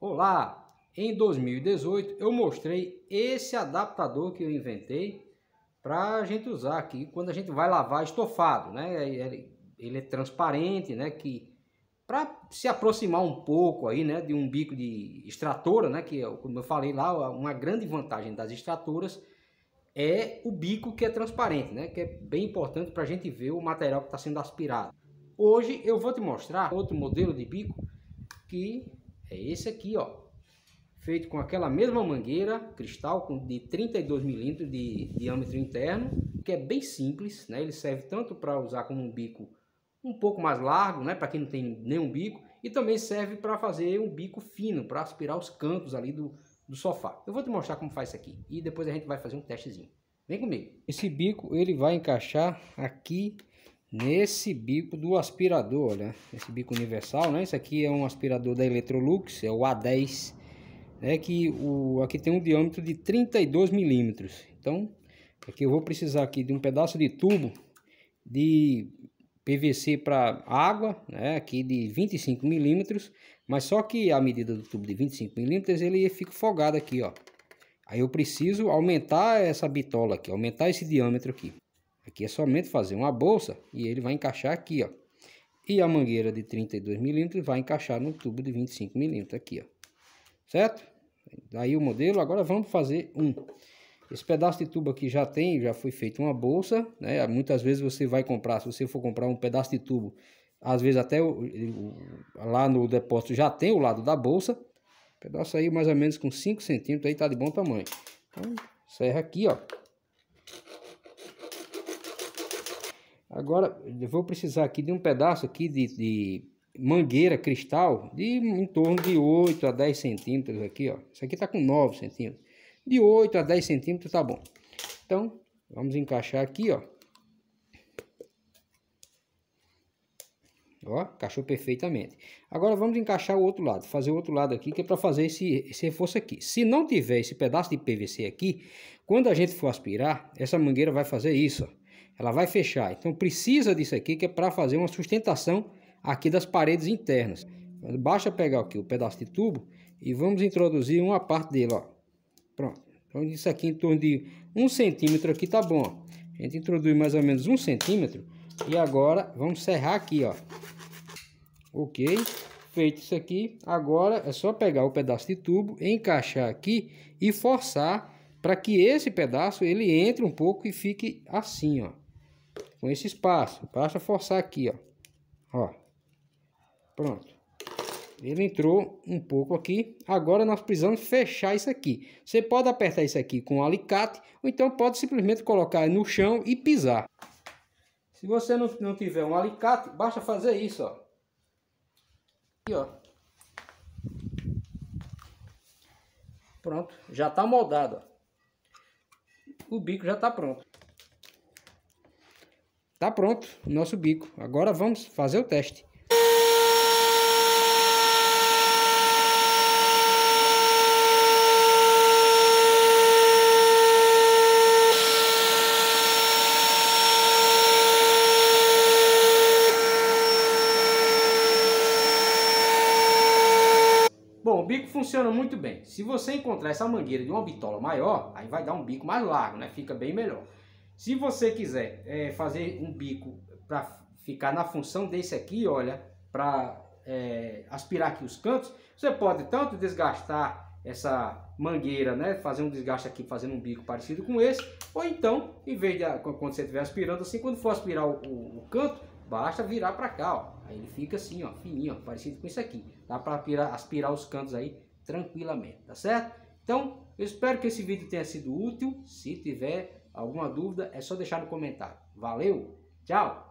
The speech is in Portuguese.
Olá! Em 2018 eu mostrei esse adaptador que eu inventei para a gente usar aqui quando a gente vai lavar estofado, né? Ele, é transparente, né? Que para se aproximar um pouco aí, né? De um bico de extratora, né? Que é como eu falei lá, uma grande vantagem das extratoras é o bico que é transparente, né? Que é bem importante para a gente ver o material que está sendo aspirado. Hoje eu vou te mostrar outro modelo de bico que é esse aqui, ó. Feito com aquela mesma mangueira, cristal de 32 milímetros de diâmetro interno, que é bem simples, né? Ele serve tanto para usar como um bico um pouco mais largo, né? Para quem não tem nenhum bico, e também serve para fazer um bico fino, para aspirar os cantos ali do, do sofá. Eu vou te mostrar como faz isso aqui e depois a gente vai fazer um testezinho. Vem comigo. Esse bico ele vai encaixar aqui nesse bico do aspirador, né? Esse bico universal, né? Isso aqui é um aspirador da Electrolux, é o A10, né? Que o aqui tem um diâmetro de 32 milímetros. Então, aqui eu vou precisar aqui de um pedaço de tubo de PVC para água, né? Aqui de 25 milímetros, mas só que a medida do tubo de 25 milímetros ele fica folgado aqui, ó. Aí eu preciso aumentar essa bitola aqui, aumentar esse diâmetro aqui. Aqui é somente fazer uma bolsa e ele vai encaixar aqui, ó. E a mangueira de 32 milímetros vai encaixar no tubo de 25 milímetros aqui, ó. Certo? Daí o modelo, agora vamos fazer um. Esse pedaço de tubo aqui já tem, já foi feito uma bolsa, né? Muitas vezes você vai comprar, se você for comprar um pedaço de tubo, às vezes até o, o, lá no depósito já tem o lado da bolsa. Pedaço aí mais ou menos com 5 centímetros, aí tá de bom tamanho. Então, serra aqui, ó. Agora, eu vou precisar aqui de um pedaço aqui de, de mangueira cristal de em torno de 8 a 10 centímetros aqui, ó. Isso aqui tá com 9 centímetros. De 8 a 10 centímetros tá bom. Então, vamos encaixar aqui, ó. Ó, encaixou perfeitamente. Agora vamos encaixar o outro lado, fazer o outro lado aqui, que é para fazer esse, esse reforço aqui. Se não tiver esse pedaço de PVC aqui, quando a gente for aspirar, essa mangueira vai fazer isso, ó. Ela vai fechar. Então precisa disso aqui, que é para fazer uma sustentação aqui das paredes internas. Basta pegar aqui o pedaço de tubo e vamos introduzir uma parte dele, ó. Pronto. Então isso aqui em torno de um centímetro aqui tá bom, ó. A gente introduz mais ou menos um centímetro e agora vamos serrar aqui, ó. Ok, feito isso aqui, agora é só pegar o pedaço de tubo, encaixar aqui e forçar para que esse pedaço ele entre um pouco e fique assim, ó. Com esse espaço, basta forçar aqui, ó. Ó, pronto. Ele entrou um pouco aqui. Agora nós precisamos fechar isso aqui. Você pode apertar isso aqui com um alicate ou então pode simplesmente colocar no chão e pisar. Se você não, não tiver um alicate, basta fazer isso, ó. Aqui, ó. Pronto, já está moldado, ó. O bico já está pronto. Tá pronto o nosso bico. Agora vamos fazer o teste. Bom, o bico funciona muito bem. Se você encontrar essa mangueira de uma bitola maior, aí vai dar um bico mais largo, né? Fica bem melhor. Se você quiser é, fazer um bico para ficar na função desse aqui, olha, para é, aspirar aqui os cantos, você pode tanto desgastar essa mangueira, né? Fazer um desgaste aqui, fazendo um bico parecido com esse, ou então, em vez de quando você estiver aspirando assim, quando for aspirar o, o, o canto, Basta virar para cá, ó. Aí ele fica assim, ó, fininho, ó, parecido com isso aqui. Dá para aspirar, aspirar os cantos aí tranquilamente, tá certo? Então, eu espero que esse vídeo tenha sido útil. Se tiver alguma dúvida, é só deixar no comentário. Valeu, tchau!